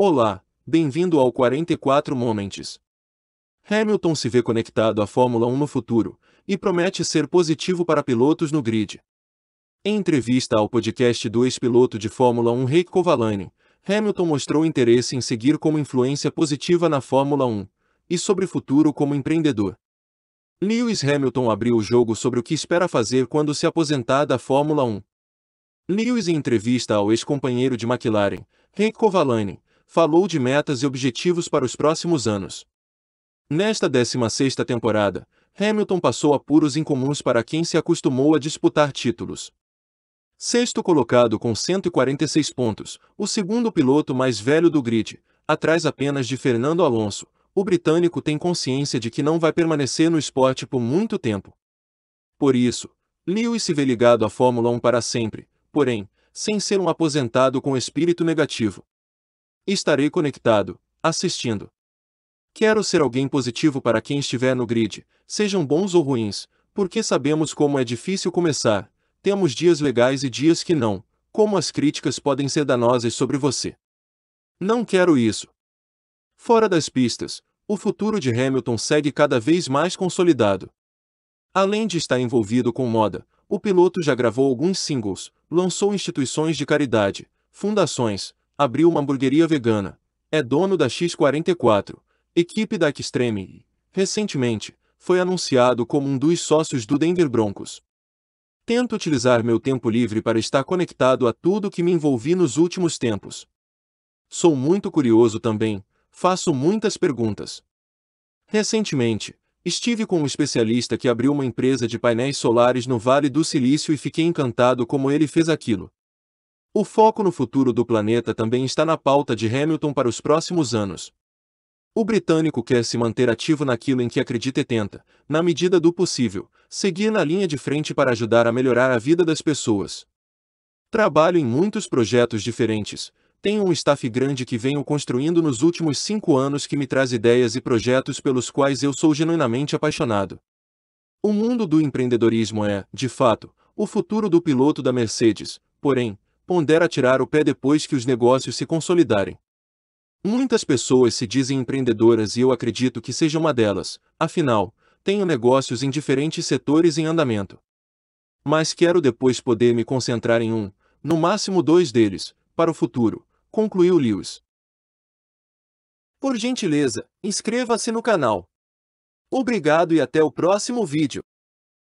Olá, bem-vindo ao 44 Moments. Hamilton se vê conectado à Fórmula 1 no futuro e promete ser positivo para pilotos no grid. Em entrevista ao podcast do ex-piloto de Fórmula 1 Rick Kovalainen, Hamilton mostrou interesse em seguir como influência positiva na Fórmula 1 e sobre o futuro como empreendedor. Lewis Hamilton abriu o jogo sobre o que espera fazer quando se aposentar da Fórmula 1. Lewis em entrevista ao ex-companheiro de McLaren, Rick Kovalainen, falou de metas e objetivos para os próximos anos. Nesta 16ª temporada, Hamilton passou apuros incomuns para quem se acostumou a disputar títulos. Sexto colocado com 146 pontos, o segundo piloto mais velho do grid, atrás apenas de Fernando Alonso, o britânico tem consciência de que não vai permanecer no esporte por muito tempo. Por isso, Lewis se vê ligado à Fórmula 1 para sempre, porém, sem ser um aposentado com espírito negativo. Estarei conectado, assistindo. Quero ser alguém positivo para quem estiver no grid, sejam bons ou ruins, porque sabemos como é difícil começar, temos dias legais e dias que não, como as críticas podem ser danosas sobre você. Não quero isso. Fora das pistas, o futuro de Hamilton segue cada vez mais consolidado. Além de estar envolvido com moda, o piloto já gravou alguns singles, lançou instituições de caridade, fundações, abriu uma hamburgueria vegana. É dono da X44, equipe da Xtreme e, recentemente, foi anunciado como um dos sócios do Denver Broncos. Tento utilizar meu tempo livre para estar conectado a tudo que me envolvi nos últimos tempos. Sou muito curioso também, faço muitas perguntas. Recentemente, estive com um especialista que abriu uma empresa de painéis solares no Vale do Silício e fiquei encantado como ele fez aquilo. O foco no futuro do planeta também está na pauta de Hamilton para os próximos anos. O britânico quer se manter ativo naquilo em que acredita e tenta, na medida do possível, seguir na linha de frente para ajudar a melhorar a vida das pessoas. Trabalho em muitos projetos diferentes, tenho um staff grande que venho construindo nos últimos cinco anos que me traz ideias e projetos pelos quais eu sou genuinamente apaixonado. O mundo do empreendedorismo é, de fato, o futuro do piloto da Mercedes, porém, pondera tirar o pé depois que os negócios se consolidarem. Muitas pessoas se dizem empreendedoras e eu acredito que seja uma delas, afinal, tenho negócios em diferentes setores em andamento. Mas quero depois poder me concentrar em um, no máximo dois deles, para o futuro, concluiu Lewis. Por gentileza, inscreva-se no canal. Obrigado e até o próximo vídeo.